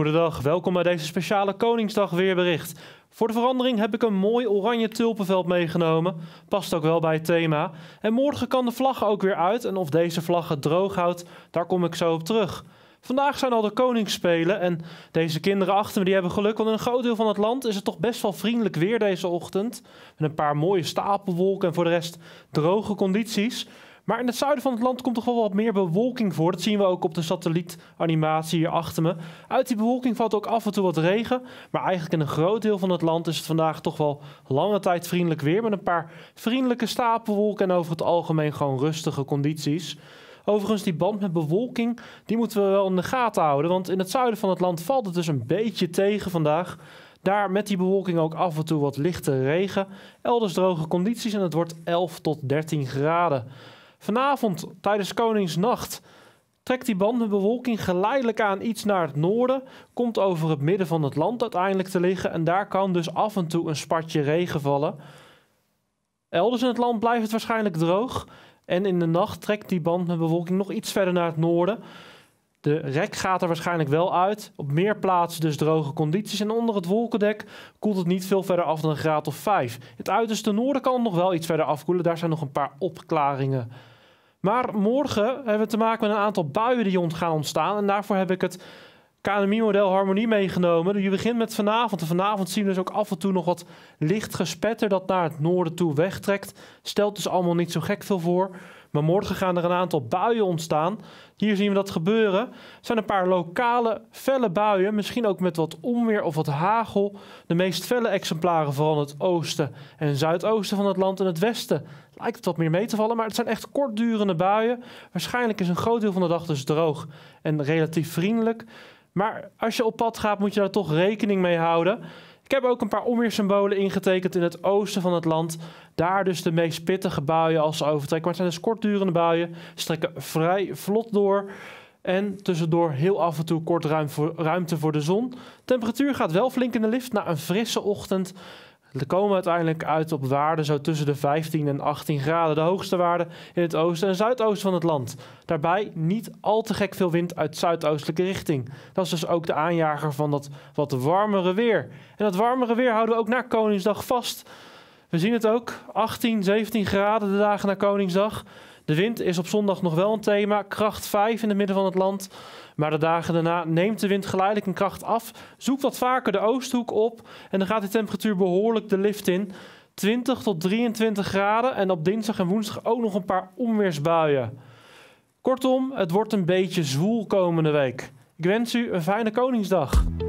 Goedendag, welkom bij deze speciale Koningsdag weerbericht. Voor de verandering heb ik een mooi oranje tulpenveld meegenomen. Past ook wel bij het thema. En morgen kan de vlag ook weer uit en of deze vlag het droog houdt, daar kom ik zo op terug. Vandaag zijn al de koningsspelen en deze kinderen achter me die hebben geluk, want in een groot deel van het land is het toch best wel vriendelijk weer deze ochtend. Met een paar mooie stapelwolken en voor de rest droge condities. Maar in het zuiden van het land komt toch wel wat meer bewolking voor. Dat zien we ook op de satellietanimatie hier achter me. Uit die bewolking valt ook af en toe wat regen. Maar eigenlijk in een groot deel van het land is het vandaag toch wel lange tijd vriendelijk weer. Met een paar vriendelijke stapelwolken en over het algemeen gewoon rustige condities. Overigens, die band met bewolking, die moeten we wel in de gaten houden. Want in het zuiden van het land valt het dus een beetje tegen vandaag. Daar met die bewolking ook af en toe wat lichte regen. Elders droge condities en het wordt 11 tot 13 graden. Vanavond tijdens Koningsnacht trekt die bandenbewolking geleidelijk aan iets naar het noorden, komt over het midden van het land uiteindelijk te liggen en daar kan dus af en toe een spatje regen vallen. Elders in het land blijft het waarschijnlijk droog en in de nacht trekt die bandenbewolking nog iets verder naar het noorden. De rek gaat er waarschijnlijk wel uit. Op meer plaatsen dus droge condities. En onder het wolkendek koelt het niet veel verder af dan een graad of 5. Het uiterste noorden kan nog wel iets verder afkoelen. Daar zijn nog een paar opklaringen maar morgen hebben we te maken met een aantal buien die gaan ontstaan. En daarvoor heb ik het KNMI-model harmonie meegenomen. je begint met vanavond. En vanavond zien we dus ook af en toe nog wat licht gespetter dat naar het noorden toe wegtrekt. Stelt dus allemaal niet zo gek veel voor. Maar morgen gaan er een aantal buien ontstaan. Hier zien we dat gebeuren. Er zijn een paar lokale felle buien, misschien ook met wat onweer of wat hagel. De meest felle exemplaren vooral in het oosten en zuidoosten van het land en het westen. Lijkt het wat meer mee te vallen, maar het zijn echt kortdurende buien. Waarschijnlijk is een groot deel van de dag dus droog en relatief vriendelijk. Maar als je op pad gaat, moet je daar toch rekening mee houden. Ik heb ook een paar onweersymbolen ingetekend in het oosten van het land. Daar dus de meest pittige buien als overtrek. Maar het zijn dus kortdurende buien, strekken vrij vlot door. En tussendoor heel af en toe kort ruimte voor de zon. Temperatuur gaat wel flink in de lift na een frisse ochtend. We komen uiteindelijk uit op waarden zo tussen de 15 en 18 graden. De hoogste waarden in het oosten en zuidoosten van het land. Daarbij niet al te gek veel wind uit zuidoostelijke richting. Dat is dus ook de aanjager van dat wat warmere weer. En dat warmere weer houden we ook na Koningsdag vast. We zien het ook, 18, 17 graden de dagen na Koningsdag. De wind is op zondag nog wel een thema, kracht 5 in het midden van het land. Maar de dagen daarna neemt de wind geleidelijk een kracht af. Zoek wat vaker de oosthoek op en dan gaat de temperatuur behoorlijk de lift in. 20 tot 23 graden en op dinsdag en woensdag ook nog een paar onweersbuien. Kortom, het wordt een beetje zwoel komende week. Ik wens u een fijne Koningsdag.